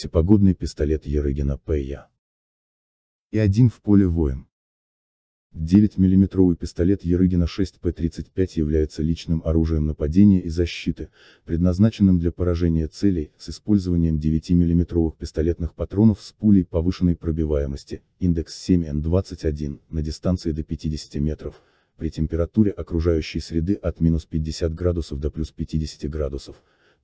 всепогодный пистолет Ерыгина П.Я. И один в поле воин. 9-мм пистолет Ерыгина 6П-35 является личным оружием нападения и защиты, предназначенным для поражения целей, с использованием 9-мм пистолетных патронов с пулей повышенной пробиваемости, индекс 7Н21, на дистанции до 50 метров, при температуре окружающей среды от минус 50 градусов до плюс 50 градусов,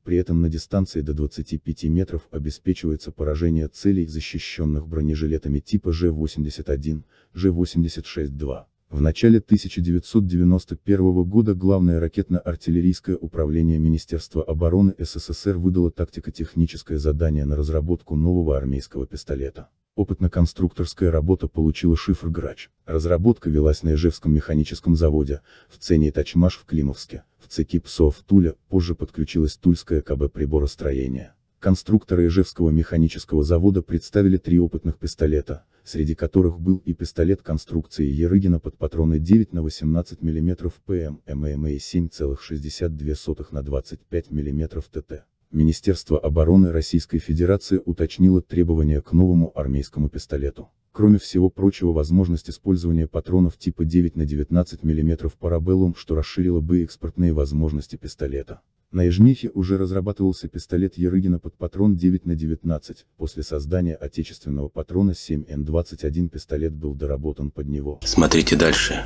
при этом на дистанции до 25 метров обеспечивается поражение целей, защищенных бронежилетами типа Ж-81, Ж-86-2. В начале 1991 года Главное ракетно-артиллерийское управление Министерства обороны СССР выдало тактико-техническое задание на разработку нового армейского пистолета. Опытно-конструкторская работа получила шифр «Грач». Разработка велась на Ижевском механическом заводе, в цене «Тачмаш» в Климовске, в цеке «Псов» Туля, позже подключилась Тульская КБ приборостроения. Конструкторы Ижевского механического завода представили три опытных пистолета, среди которых был и пистолет конструкции Ерыгина под патроны 9 на 18 мм ПМ, ММА 7,62 на 25 мм ТТ. Министерство обороны Российской Федерации уточнило требования к новому армейскому пистолету. Кроме всего прочего возможность использования патронов типа 9 на 19 мм парабеллум, что расширило бы экспортные возможности пистолета. На Ежмехе уже разрабатывался пистолет Ерыгина под патрон 9 на 19 после создания отечественного патрона 7М21 пистолет был доработан под него. Смотрите дальше.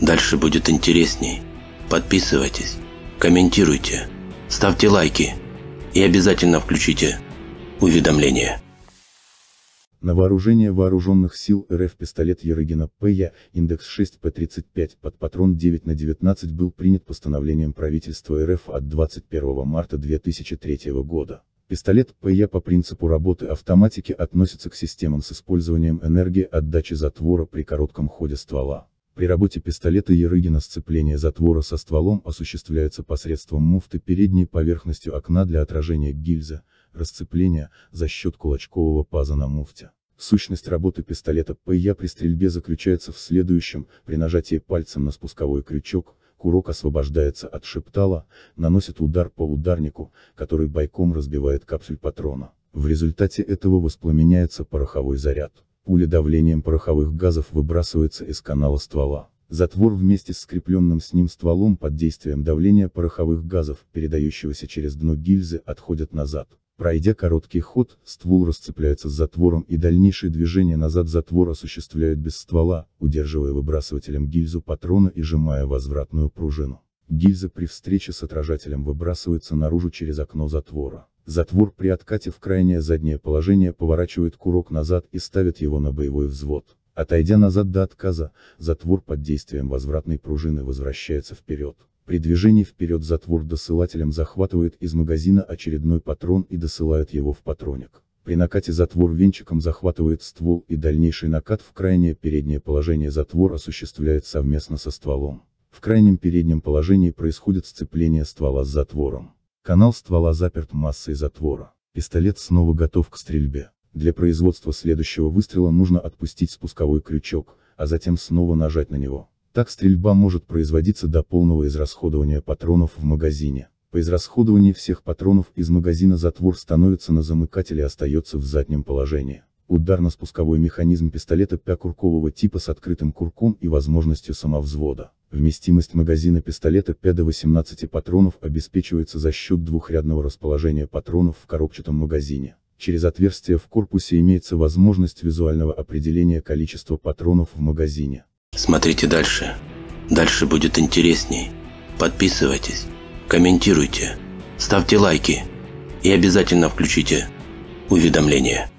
Дальше будет интересней. Подписывайтесь, комментируйте, ставьте лайки и обязательно включите уведомления. На вооружение вооруженных сил РФ пистолет Ерыгина ПЯ, индекс 6П35 под патрон 9 на 19 был принят постановлением правительства РФ от 21 марта 2003 года. Пистолет ПЯ по принципу работы автоматики относится к системам с использованием энергии отдачи затвора при коротком ходе ствола. При работе пистолета Ерыгина сцепление затвора со стволом осуществляется посредством муфты передней поверхностью окна для отражения гильзы, расцепления, за счет кулачкового паза на муфте. Сущность работы пистолета ПЯ при стрельбе заключается в следующем, при нажатии пальцем на спусковой крючок, курок освобождается от шептала, наносит удар по ударнику, который бойком разбивает капсуль патрона. В результате этого воспламеняется пороховой заряд пуля давлением пороховых газов выбрасывается из канала ствола. Затвор вместе с скрепленным с ним стволом под действием давления пороховых газов, передающегося через дно гильзы, отходят назад. Пройдя короткий ход, ствол расцепляется с затвором и дальнейшие движения назад затвор осуществляют без ствола, удерживая выбрасывателем гильзу патрона и сжимая возвратную пружину. Гильза при встрече с отражателем выбрасывается наружу через окно затвора. Затвор при откате в крайнее заднее положение поворачивает курок назад и ставит его на боевой взвод. Отойдя назад до отказа, затвор под действием возвратной пружины возвращается вперед. При движении вперед затвор досылателем захватывает из магазина очередной патрон и досылает его в патроник. При накате затвор венчиком захватывает ствол и дальнейший накат в крайнее переднее положение затвор осуществляет совместно со стволом. В крайнем переднем положении происходит сцепление ствола с затвором. Канал ствола заперт массой затвора. Пистолет снова готов к стрельбе. Для производства следующего выстрела нужно отпустить спусковой крючок, а затем снова нажать на него. Так стрельба может производиться до полного израсходования патронов в магазине. По израсходовании всех патронов из магазина затвор становится на замыкателе и остается в заднем положении. Ударно-спусковой механизм пистолета пякуркового типа с открытым курком и возможностью самовзвода. Вместимость магазина пистолета 5 до 18 патронов обеспечивается за счет двухрядного расположения патронов в коробчатом магазине. Через отверстие в корпусе имеется возможность визуального определения количества патронов в магазине. Смотрите дальше. Дальше будет интересней. Подписывайтесь, комментируйте, ставьте лайки и обязательно включите уведомления.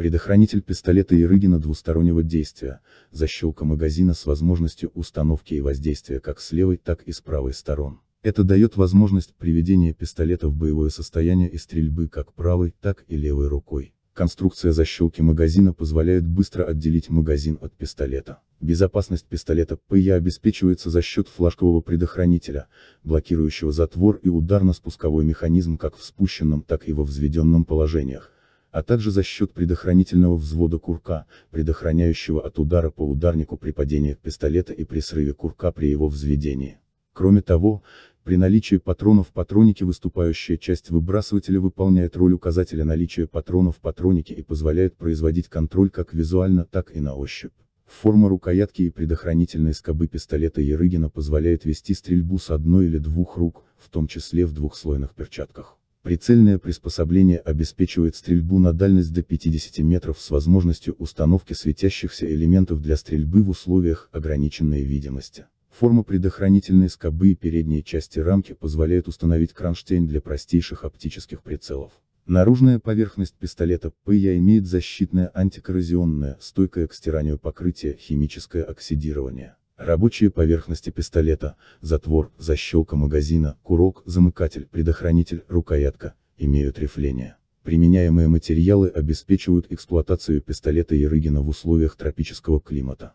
Предохранитель пистолета Ирыгина двустороннего действия, защелка магазина с возможностью установки и воздействия как с левой, так и с правой сторон. Это дает возможность приведения пистолета в боевое состояние и стрельбы как правой, так и левой рукой. Конструкция защелки магазина позволяет быстро отделить магазин от пистолета. Безопасность пистолета ПЯ обеспечивается за счет флажкового предохранителя, блокирующего затвор и ударно-спусковой механизм как в спущенном, так и во взведенном положениях, а также за счет предохранительного взвода курка, предохраняющего от удара по ударнику при падении пистолета и при срыве курка при его взведении. Кроме того, при наличии патронов в патронике выступающая часть выбрасывателя выполняет роль указателя наличия патронов в патронике и позволяет производить контроль как визуально, так и на ощупь. Форма рукоятки и предохранительной скобы пистолета Ярыгина позволяет вести стрельбу с одной или двух рук, в том числе в двухслойных перчатках. Прицельное приспособление обеспечивает стрельбу на дальность до 50 метров с возможностью установки светящихся элементов для стрельбы в условиях ограниченной видимости. Форма предохранительной скобы и передней части рамки позволяют установить кронштейн для простейших оптических прицелов. Наружная поверхность пистолета ПЯ имеет защитное антикоррозионное, стойкое к стиранию покрытие, химическое оксидирование. Рабочие поверхности пистолета, затвор, защелка магазина, курок, замыкатель, предохранитель, рукоятка, имеют рифление. Применяемые материалы обеспечивают эксплуатацию пистолета Ярыгина в условиях тропического климата.